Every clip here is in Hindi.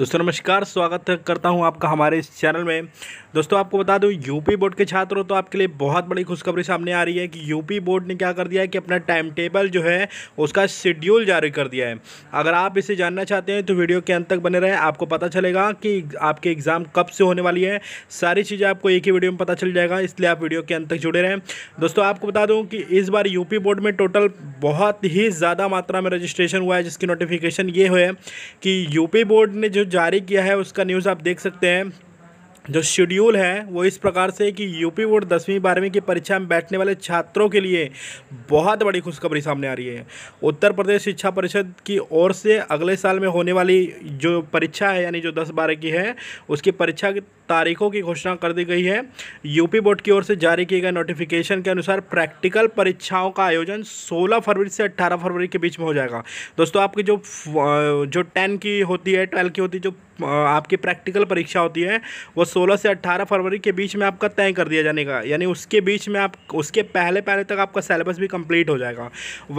दोस्तों नमस्कार स्वागत करता हूं आपका हमारे इस चैनल में दोस्तों आपको बता दूं यूपी बोर्ड के छात्रों तो आपके लिए बहुत बड़ी खुशखबरी सामने आ रही है कि यूपी बोर्ड ने क्या कर दिया है कि अपना टाइम टेबल जो है उसका शेड्यूल जारी कर दिया है अगर आप इसे जानना चाहते हैं तो वीडियो के अंत तक बने रहें आपको पता चलेगा कि आपके एग्ज़ाम कब से होने वाली है सारी चीज़ें आपको एक ही वीडियो में पता चल जाएगा इसलिए आप वीडियो के अंत तक जुड़े रहें दोस्तों आपको बता दूँ कि इस बार यूपी बोर्ड में टोटल बहुत ही ज़्यादा मात्रा में रजिस्ट्रेशन हुआ है जिसकी नोटिफिकेशन ये हुआ है कि यूपी बोर्ड ने जो जारी किया है उसका न्यूज़ आप देख सकते हैं जो शेड्यूल है वो इस प्रकार से कि यूपी बोर्ड दसवीं बारहवीं की परीक्षा में बैठने वाले छात्रों के लिए बहुत बड़ी खुशखबरी सामने आ रही है उत्तर प्रदेश शिक्षा परिषद की ओर से अगले साल में होने वाली जो परीक्षा है यानी जो दस बारह की है उसकी परीक्षा की तारीखों की घोषणा कर दी गई है यूपी बोर्ड की ओर से जारी किए गए नोटिफिकेशन के अनुसार प्रैक्टिकल परीक्षाओं का आयोजन 16 फरवरी से 18 फरवरी के बीच में हो जाएगा दोस्तों आपकी जो जो टेन की होती है ट्वेल्व की होती है जो आपकी प्रैक्टिकल परीक्षा होती है वो सोलह से अट्ठारह फरवरी के बीच में आपका तय कर दिया जाने का यानी उसके बीच में आप उसके पहले पहले तक आपका सिलेबस भी कंप्लीट हो जाएगा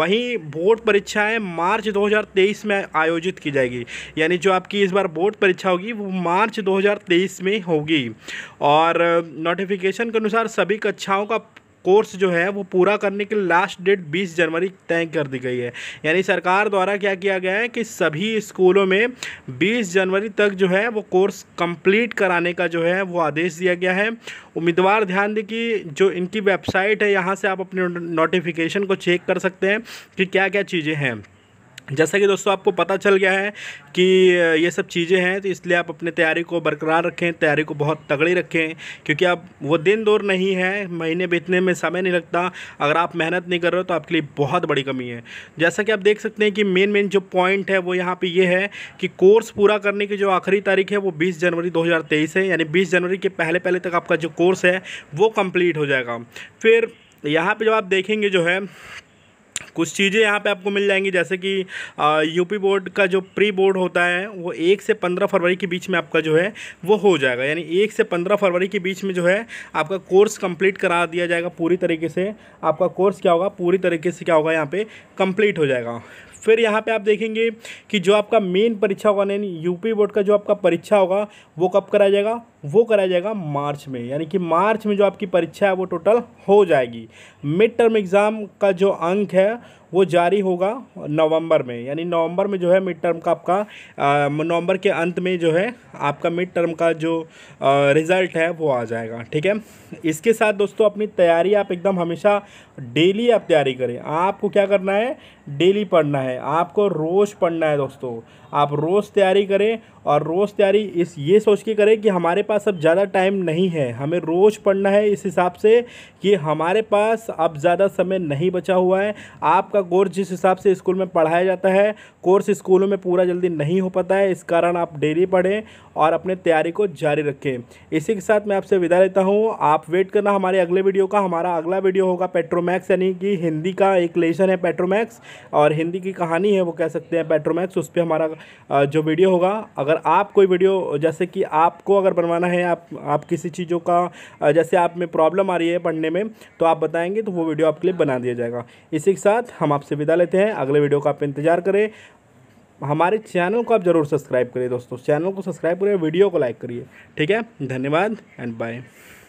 वहीं बोर्ड परीक्षाएं मार्च 2023 में आयोजित की जाएगी यानी जो आपकी इस बार बोर्ड परीक्षा होगी वो मार्च दो में होगी और नोटिफिकेशन के अनुसार सभी कक्षाओं का कोर्स जो है वो पूरा करने की लास्ट डेट 20 जनवरी तय कर दी गई है यानी सरकार द्वारा क्या किया गया है कि सभी स्कूलों में 20 जनवरी तक जो है वो कोर्स कंप्लीट कराने का जो है वो आदेश दिया गया है उम्मीदवार ध्यान दें कि जो इनकी वेबसाइट है यहाँ से आप अपने नोटिफिकेशन को चेक कर सकते हैं कि क्या क्या चीज़ें हैं जैसा कि दोस्तों आपको पता चल गया है कि ये सब चीज़ें हैं तो इसलिए आप अपने तैयारी को बरकरार रखें तैयारी को बहुत तगड़ी रखें क्योंकि अब वो दिन दूर नहीं है महीने बीतने में समय नहीं लगता अगर आप मेहनत नहीं कर रहे हो तो आपके लिए बहुत बड़ी कमी है जैसा कि आप देख सकते हैं कि मेन मेन जो पॉइंट है वो यहाँ पर ये है कि कोर्स पूरा करने की जो आखिरी तारीख है वो बीस जनवरी दो है यानी बीस जनवरी के पहले पहले तक आपका जो कोर्स है वो कम्प्लीट हो जाएगा फिर यहाँ पर जब आप देखेंगे जो है कुछ चीज़ें यहाँ पे आपको मिल जाएंगी जैसे कि यूपी बोर्ड का जो प्री बोर्ड होता है वो एक से पंद्रह फरवरी के बीच में आपका जो है वो हो जाएगा यानी एक से पंद्रह फरवरी के बीच में जो है आपका कोर्स कंप्लीट करा दिया जाएगा पूरी तरीके से आपका कोर्स क्या होगा पूरी तरीके से क्या होगा यहाँ पर कम्प्लीट हो जाएगा फिर यहाँ पे आप देखेंगे कि जो आपका मेन परीक्षा होगा यानी यूपी बोर्ड का जो आपका परीक्षा होगा वो कब कराया जाएगा वो कराया जाएगा मार्च में यानी कि मार्च में जो आपकी परीक्षा है वो टोटल हो जाएगी मिड टर्म एग्ज़ाम का जो अंक है वो जारी होगा नवंबर में यानी नवंबर में जो है मिड टर्म का आपका नवंबर के अंत में जो है आपका मिड टर्म का जो आ, रिज़ल्ट है वो आ जाएगा ठीक है इसके साथ दोस्तों अपनी तैयारी आप एकदम हमेशा डेली आप तैयारी करें आपको क्या करना है डेली पढ़ना है आपको रोज़ पढ़ना है दोस्तों आप रोज़ तैयारी करें और रोज़ तैयारी इस ये सोच के करें कि हमारे पास अब ज़्यादा टाइम नहीं है हमें रोज़ पढ़ना है इस हिसाब से कि हमारे पास अब ज़्यादा समय नहीं बचा हुआ है आपका कोर्स जिस हिसाब से स्कूल में पढ़ाया जाता है कोर्स स्कूलों में पूरा जल्दी नहीं हो पाता है इस कारण आप डेली पढ़ें और अपने तैयारी को जारी रखें इसी के साथ मैं आपसे विदा लेता हूँ आप वेट करना हमारे अगले वीडियो का हमारा अगला वीडियो होगा पेट्रोमैक्स यानी कि हिंदी का एक लेसन है पेट्रोमैक्स और हिंदी की कहानी है वो कह सकते हैं पेट्रोमैक्स उस पर हमारा जो वीडियो होगा अगर अगर आप कोई वीडियो जैसे कि आपको अगर बनवाना है आप आप किसी चीज़ों का जैसे आप में प्रॉब्लम आ रही है पढ़ने में तो आप बताएंगे तो वो वीडियो आपके लिए बना दिया जाएगा इसी के साथ हम आपसे विदा लेते हैं अगले वीडियो का आप इंतज़ार करें हमारे चैनल को आप ज़रूर सब्सक्राइब करिए दोस्तों चैनल को सब्सक्राइब करिए वीडियो को लाइक करिए ठीक है धन्यवाद एंड बाय